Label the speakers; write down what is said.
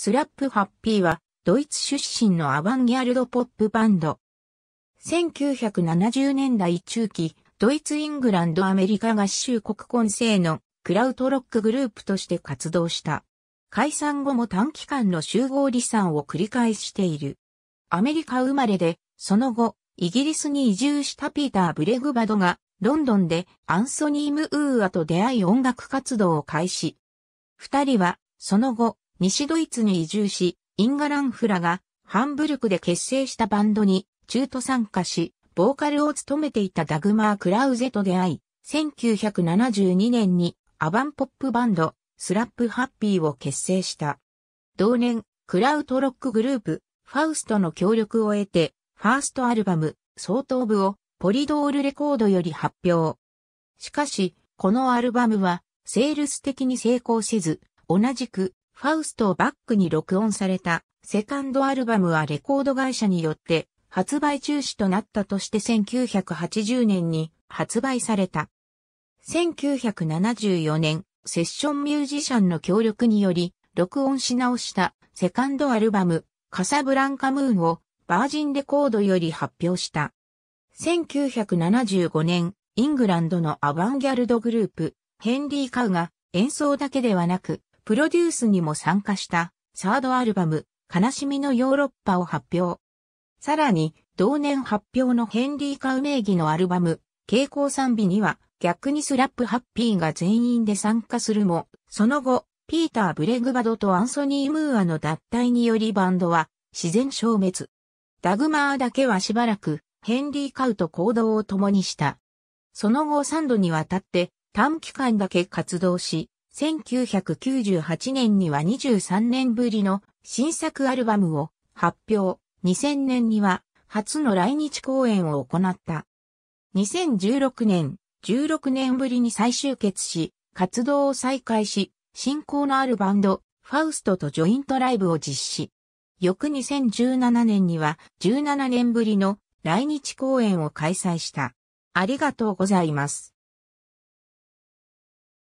Speaker 1: スラップハッピーは、ドイツ出身のアバンギャルドポップバンド。1970年代中期、ドイツ、イングランド、アメリカ合衆国混成のクラウトロックグループとして活動した。解散後も短期間の集合離散を繰り返している。アメリカ生まれで、その後、イギリスに移住したピーター・ブレグバドが、ロンドンでアンソニー・ムーアと出会い音楽活動を開始。二人は、その後、西ドイツに移住し、インガランフラがハンブルクで結成したバンドに中途参加し、ボーカルを務めていたダグマー・クラウゼと出会い、1972年にアバンポップバンド、スラップハッピーを結成した。同年、クラウトロックグループ、ファウストの協力を得て、ファーストアルバム、相当部をポリドールレコードより発表。しかし、このアルバムは、セールス的に成功せず、同じくファウストをバックに録音されたセカンドアルバムはレコード会社によって発売中止となったとして1980年に発売された。1974年、セッションミュージシャンの協力により録音し直したセカンドアルバムカサブランカムーンをバージンレコードより発表した。1975年、イングランドのアバンギャルドグループ、ヘンリー・カウが演奏だけではなく、プロデュースにも参加したサードアルバム、悲しみのヨーロッパを発表。さらに、同年発表のヘンリー・カウ名義のアルバム、傾向賛美には、逆にスラップハッピーが全員で参加するも、その後、ピーター・ブレグバドとアンソニー・ムーアの脱退によりバンドは自然消滅。ダグマーだけはしばらくヘンリー・カウと行動を共にした。その後3度にわたって短期間だけ活動し、1998年には23年ぶりの新作アルバムを発表、2000年には初の来日公演を行った。2016年、16年ぶりに再集結し、活動を再開し、進行のあるバンド、ファウストとジョイントライブを実施。翌2017年には17年ぶりの来日公演を開催した。ありがとうございます。